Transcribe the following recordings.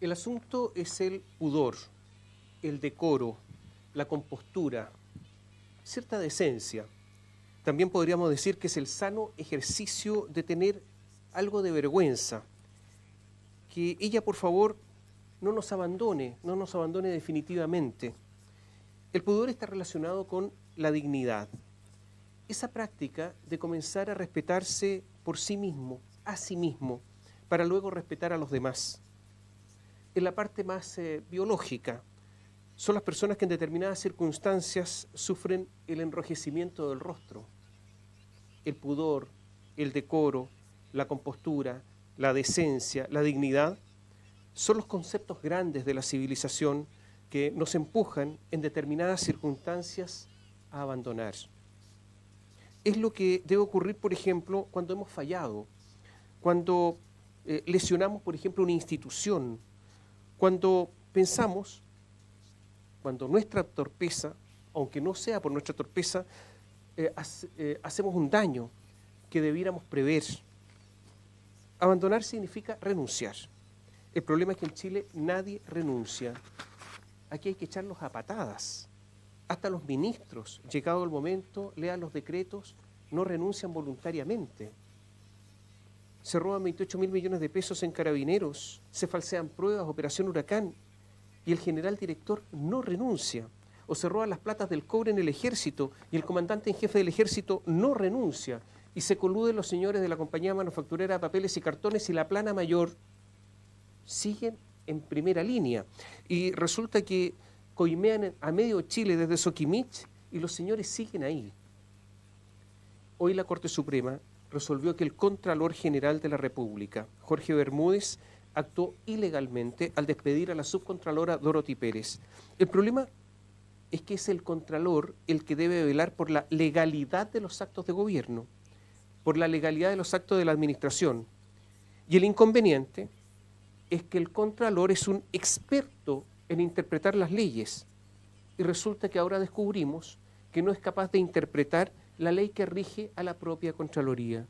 El asunto es el pudor, el decoro, la compostura, cierta decencia. También podríamos decir que es el sano ejercicio de tener algo de vergüenza. Que ella, por favor, no nos abandone, no nos abandone definitivamente. El pudor está relacionado con la dignidad. Esa práctica de comenzar a respetarse por sí mismo, a sí mismo, para luego respetar a los demás. En la parte más eh, biológica, son las personas que en determinadas circunstancias sufren el enrojecimiento del rostro, el pudor, el decoro, la compostura, la decencia, la dignidad, son los conceptos grandes de la civilización que nos empujan en determinadas circunstancias a abandonar es lo que debe ocurrir, por ejemplo, cuando hemos fallado, cuando eh, lesionamos, por ejemplo, una institución, cuando pensamos, cuando nuestra torpeza, aunque no sea por nuestra torpeza, eh, eh, hacemos un daño que debiéramos prever. Abandonar significa renunciar. El problema es que en Chile nadie renuncia. Aquí hay que echarlos a patadas. Hasta los ministros, llegado el momento, lean los decretos, no renuncian voluntariamente. Se roban 28 mil millones de pesos en carabineros, se falsean pruebas, operación huracán, y el general director no renuncia. O se roban las platas del cobre en el ejército y el comandante en jefe del ejército no renuncia. Y se coluden los señores de la compañía manufacturera de papeles y cartones y la plana mayor siguen en primera línea. Y resulta que coimean a medio Chile desde Soquimich y los señores siguen ahí. Hoy la Corte Suprema resolvió que el Contralor General de la República, Jorge Bermúdez, actuó ilegalmente al despedir a la subcontralora Dorothy Pérez. El problema es que es el Contralor el que debe velar por la legalidad de los actos de gobierno, por la legalidad de los actos de la Administración. Y el inconveniente es que el Contralor es un experto en interpretar las leyes. Y resulta que ahora descubrimos que no es capaz de interpretar la ley que rige a la propia Contraloría.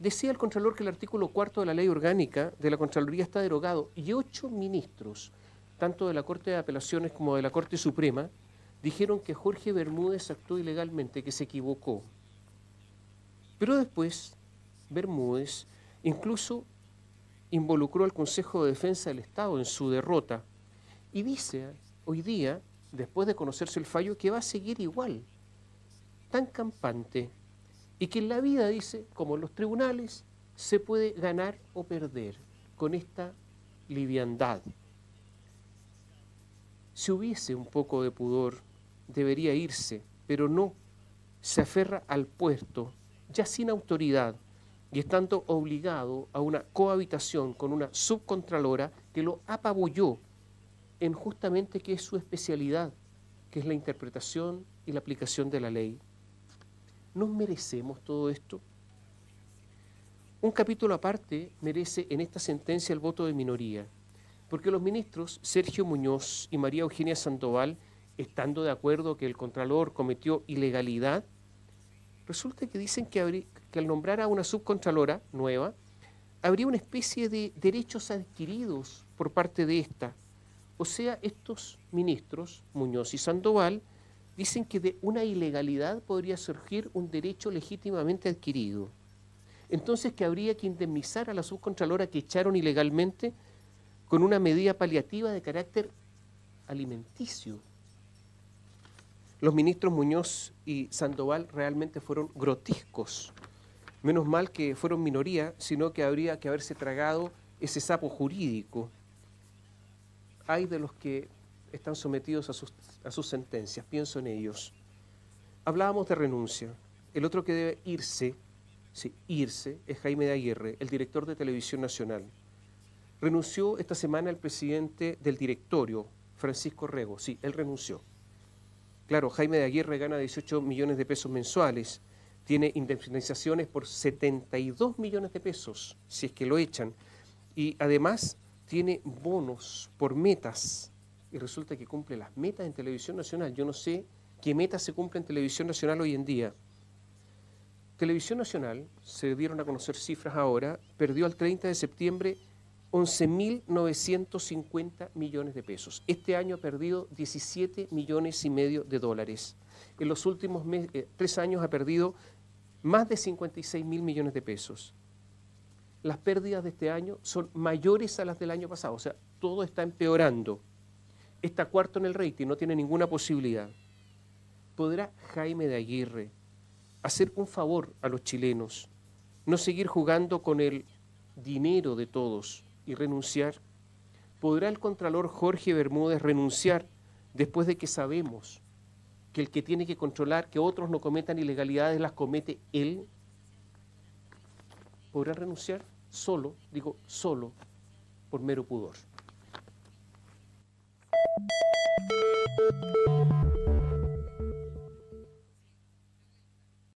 Decía el Contralor que el artículo cuarto de la ley orgánica de la Contraloría está derogado y ocho ministros, tanto de la Corte de Apelaciones como de la Corte Suprema, dijeron que Jorge Bermúdez actuó ilegalmente, que se equivocó. Pero después, Bermúdez incluso involucró al Consejo de Defensa del Estado en su derrota y dice hoy día, después de conocerse el fallo, que va a seguir igual, tan campante, y que en la vida, dice, como en los tribunales, se puede ganar o perder con esta liviandad. Si hubiese un poco de pudor, debería irse, pero no, se aferra al puesto, ya sin autoridad, y estando obligado a una cohabitación con una subcontralora que lo apabulló en justamente que es su especialidad, que es la interpretación y la aplicación de la ley. ¿Nos merecemos todo esto? Un capítulo aparte merece en esta sentencia el voto de minoría, porque los ministros Sergio Muñoz y María Eugenia Sandoval, estando de acuerdo que el Contralor cometió ilegalidad, Resulta que dicen que, al nombrar a una subcontralora nueva, habría una especie de derechos adquiridos por parte de esta. O sea, estos ministros, Muñoz y Sandoval, dicen que de una ilegalidad podría surgir un derecho legítimamente adquirido. Entonces, que habría que indemnizar a la subcontralora que echaron ilegalmente con una medida paliativa de carácter alimenticio. Los ministros Muñoz y Sandoval realmente fueron grotescos. Menos mal que fueron minoría, sino que habría que haberse tragado ese sapo jurídico. Hay de los que están sometidos a sus, a sus sentencias, pienso en ellos. Hablábamos de renuncia. El otro que debe irse, sí, irse, es Jaime de Aguirre, el director de Televisión Nacional. Renunció esta semana el presidente del directorio, Francisco Rego. Sí, él renunció. Claro, Jaime de Aguirre gana 18 millones de pesos mensuales, tiene indemnizaciones por 72 millones de pesos, si es que lo echan, y además tiene bonos por metas, y resulta que cumple las metas en Televisión Nacional. Yo no sé qué metas se cumplen en Televisión Nacional hoy en día. Televisión Nacional, se dieron a conocer cifras ahora, perdió al 30 de septiembre 11.950 millones de pesos. Este año ha perdido 17 millones y medio de dólares. En los últimos eh, tres años ha perdido más de 56 mil millones de pesos. Las pérdidas de este año son mayores a las del año pasado, o sea, todo está empeorando. Está cuarto en el rating, no tiene ninguna posibilidad. ¿Podrá Jaime de Aguirre hacer un favor a los chilenos? No seguir jugando con el dinero de todos, y renunciar? ¿Podrá el Contralor Jorge Bermúdez renunciar después de que sabemos que el que tiene que controlar que otros no cometan ilegalidades las comete él? ¿Podrá renunciar solo, digo solo, por mero pudor?